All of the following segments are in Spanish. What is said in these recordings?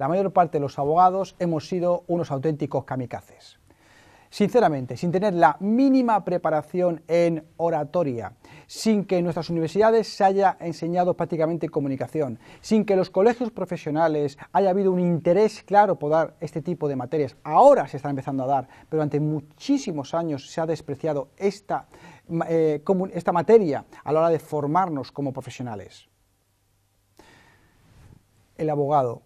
la mayor parte de los abogados hemos sido unos auténticos kamikazes. Sinceramente, sin tener la mínima preparación en oratoria, sin que en nuestras universidades se haya enseñado prácticamente comunicación, sin que los colegios profesionales haya habido un interés claro por dar este tipo de materias. Ahora se está empezando a dar, pero durante muchísimos años se ha despreciado esta, eh, esta materia a la hora de formarnos como profesionales. El abogado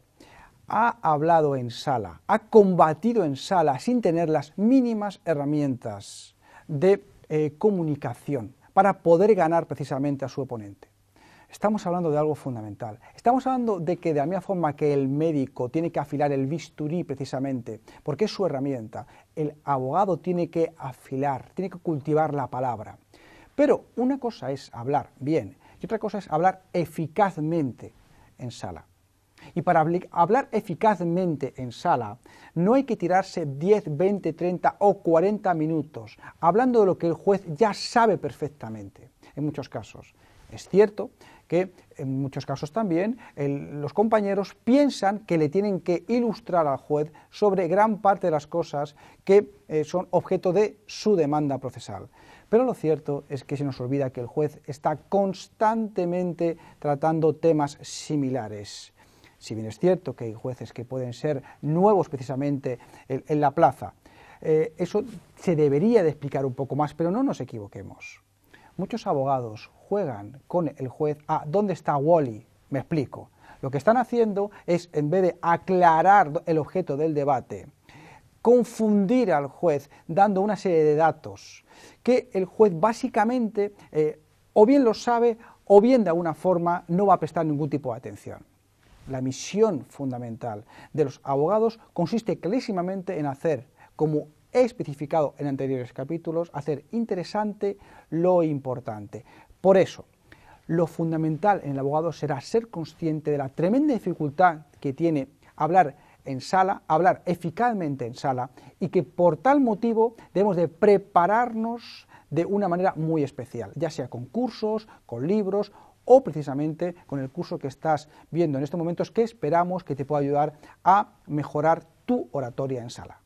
ha hablado en sala, ha combatido en sala sin tener las mínimas herramientas de eh, comunicación para poder ganar precisamente a su oponente. Estamos hablando de algo fundamental. Estamos hablando de que de la misma forma que el médico tiene que afilar el bisturí precisamente, porque es su herramienta, el abogado tiene que afilar, tiene que cultivar la palabra. Pero una cosa es hablar bien y otra cosa es hablar eficazmente en sala. Y para hablar eficazmente en sala, no hay que tirarse 10, 20, 30 o 40 minutos hablando de lo que el juez ya sabe perfectamente, en muchos casos. Es cierto que en muchos casos también los compañeros piensan que le tienen que ilustrar al juez sobre gran parte de las cosas que eh, son objeto de su demanda procesal. Pero lo cierto es que se nos olvida que el juez está constantemente tratando temas similares si bien es cierto que hay jueces que pueden ser nuevos precisamente en, la plaza. Eh, eso se debería de explicar un poco más, pero no nos equivoquemos. Muchos abogados juegan con el juez a ah, dónde está Wally, me explico. Lo que están haciendo es, en vez de aclarar el objeto del debate, confundir al juez dando una serie de datos que el juez básicamente eh, o bien lo sabe o bien de alguna forma no va a prestar ningún tipo de atención la misión fundamental de los abogados consiste clarísimamente en hacer, como he especificado en anteriores capítulos, hacer interesante lo importante. Por eso, lo fundamental en el abogado será ser consciente de la tremenda dificultad que tiene hablar en sala, hablar eficazmente en sala y que por tal motivo debemos de prepararnos de una manera muy especial, ya sea con cursos, con libros o precisamente con el curso que estás viendo en estos momentos que esperamos que te pueda ayudar a mejorar tu oratoria en sala.